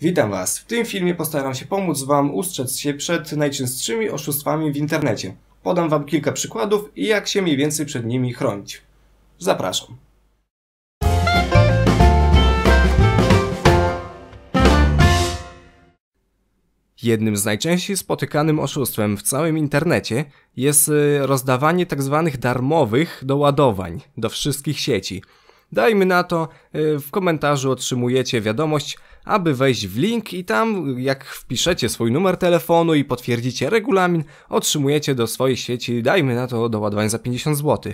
Witam Was. W tym filmie postaram się pomóc Wam ustrzec się przed najczęstszymi oszustwami w internecie. Podam Wam kilka przykładów i jak się mniej więcej przed nimi chronić. Zapraszam. Jednym z najczęściej spotykanym oszustwem w całym internecie jest y, rozdawanie tzw. Tak darmowych doładowań do wszystkich sieci. Dajmy na to, y, w komentarzu otrzymujecie wiadomość, aby wejść w link i tam jak wpiszecie swój numer telefonu i potwierdzicie regulamin, otrzymujecie do swojej sieci, dajmy na to doładowanie za 50 zł.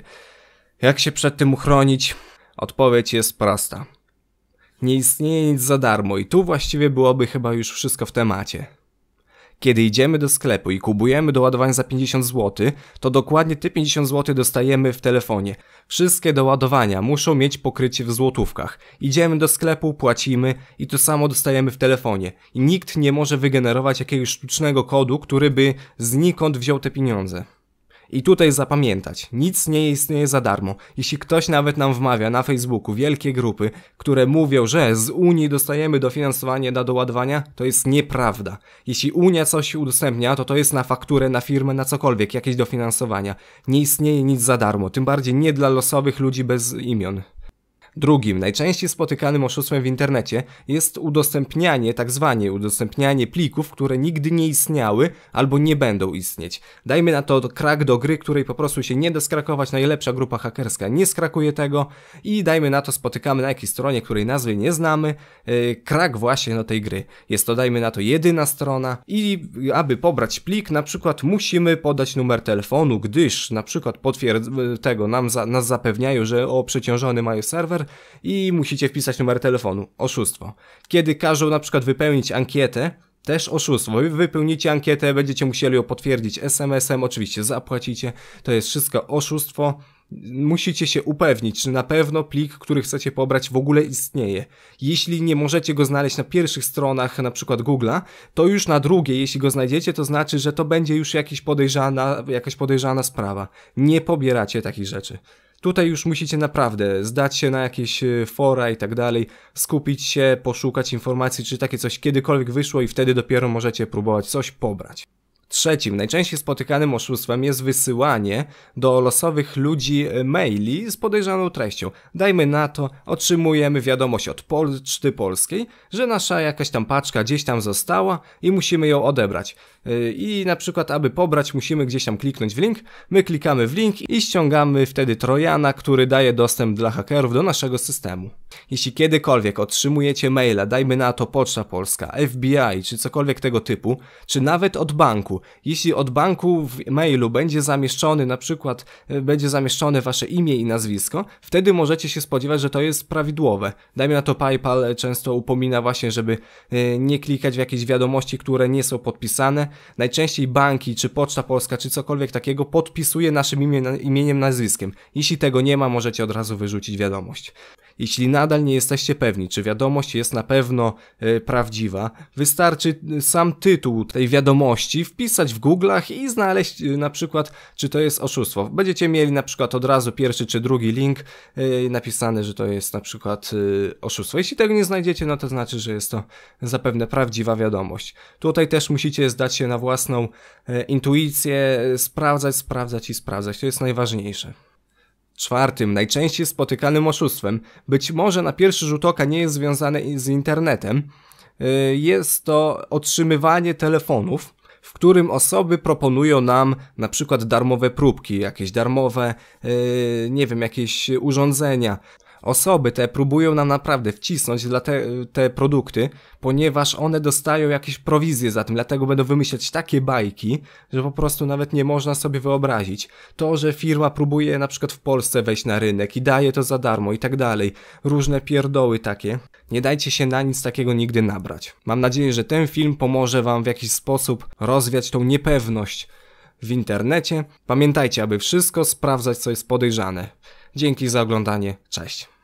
Jak się przed tym uchronić? Odpowiedź jest prosta. Nie istnieje nic za darmo i tu właściwie byłoby chyba już wszystko w temacie. Kiedy idziemy do sklepu i kupujemy doładowanie za 50 zł, to dokładnie te 50 zł dostajemy w telefonie. Wszystkie doładowania muszą mieć pokrycie w złotówkach. Idziemy do sklepu, płacimy i to samo dostajemy w telefonie. I nikt nie może wygenerować jakiegoś sztucznego kodu, który by znikąd wziął te pieniądze. I tutaj zapamiętać, nic nie istnieje za darmo. Jeśli ktoś nawet nam wmawia na Facebooku wielkie grupy, które mówią, że z Unii dostajemy dofinansowanie na doładowania, to jest nieprawda. Jeśli Unia coś udostępnia, to to jest na fakturę, na firmę, na cokolwiek, jakieś dofinansowania. Nie istnieje nic za darmo, tym bardziej nie dla losowych ludzi bez imion. Drugim, najczęściej spotykanym oszustwem w internecie jest udostępnianie, tak zwane udostępnianie plików, które nigdy nie istniały albo nie będą istnieć. Dajmy na to krak do gry, której po prostu się nie da skrakować, najlepsza grupa hakerska nie skrakuje tego i dajmy na to spotykamy na jakiejś stronie, której nazwy nie znamy, yy, krak właśnie do tej gry. Jest to dajmy na to jedyna strona i aby pobrać plik na przykład musimy podać numer telefonu, gdyż na przykład potwierdz tego nam za nas zapewniają, że o przeciążony mają serwer, i musicie wpisać numer telefonu. Oszustwo. Kiedy każą na przykład wypełnić ankietę, też oszustwo. Wy wypełnicie ankietę, będziecie musieli ją potwierdzić SMS-em, oczywiście zapłacicie. To jest wszystko oszustwo. Musicie się upewnić, czy na pewno plik, który chcecie pobrać, w ogóle istnieje. Jeśli nie możecie go znaleźć na pierwszych stronach, na przykład Google'a, to już na drugiej, jeśli go znajdziecie, to znaczy, że to będzie już jakiś podejrzana, jakaś podejrzana sprawa. Nie pobieracie takich rzeczy. Tutaj już musicie naprawdę zdać się na jakieś e, fora i tak dalej, skupić się, poszukać informacji, czy takie coś kiedykolwiek wyszło i wtedy dopiero możecie próbować coś pobrać. Trzecim, najczęściej spotykanym oszustwem jest wysyłanie do losowych ludzi e, maili z podejrzaną treścią. Dajmy na to, otrzymujemy wiadomość od Poczty Polskiej, że nasza jakaś tam paczka gdzieś tam została i musimy ją odebrać. E, I na przykład, aby pobrać, musimy gdzieś tam kliknąć w link. My klikamy w link i ściągamy wtedy Trojana, który daje dostęp dla hakerów do naszego systemu. Jeśli kiedykolwiek otrzymujecie maila, dajmy na to Poczta Polska, FBI czy cokolwiek tego typu, czy nawet od banku, jeśli od banku w mailu będzie zamieszczony na przykład, e, będzie zamieszczone wasze imię i nazwisko, wtedy możecie się spodziewać, że to jest prawidłowe. Dajmy na to PayPal e, często upomina właśnie, żeby e, nie klikać w jakieś wiadomości, które nie są podpisane. Najczęściej banki, czy Poczta Polska, czy cokolwiek takiego podpisuje naszym imieniem, imieniem nazwiskiem. Jeśli tego nie ma, możecie od razu wyrzucić wiadomość. Jeśli nadal nie jesteście pewni, czy wiadomość jest na pewno e, prawdziwa, wystarczy e, sam tytuł tej wiadomości wpisać w Google'ach i znaleźć e, na przykład, czy to jest oszustwo. Będziecie mieli na przykład od razu pierwszy czy drugi link napisany, że to jest na przykład oszustwo. Jeśli tego nie znajdziecie, no to znaczy, że jest to zapewne prawdziwa wiadomość. Tutaj też musicie zdać się na własną intuicję, sprawdzać, sprawdzać i sprawdzać. To jest najważniejsze. Czwartym, najczęściej spotykanym oszustwem, być może na pierwszy rzut oka nie jest związane z internetem, y, jest to otrzymywanie telefonów, w którym osoby proponują nam na przykład darmowe próbki, jakieś darmowe, y, nie wiem, jakieś urządzenia. Osoby te próbują nam naprawdę wcisnąć dla te, te produkty, ponieważ one dostają jakieś prowizje za tym, dlatego będą wymyślać takie bajki, że po prostu nawet nie można sobie wyobrazić. To, że firma próbuje na przykład w Polsce wejść na rynek i daje to za darmo i tak dalej, różne pierdoły takie. Nie dajcie się na nic takiego nigdy nabrać. Mam nadzieję, że ten film pomoże Wam w jakiś sposób rozwiać tą niepewność w internecie. Pamiętajcie, aby wszystko sprawdzać, co jest podejrzane. Dzięki za oglądanie. Cześć.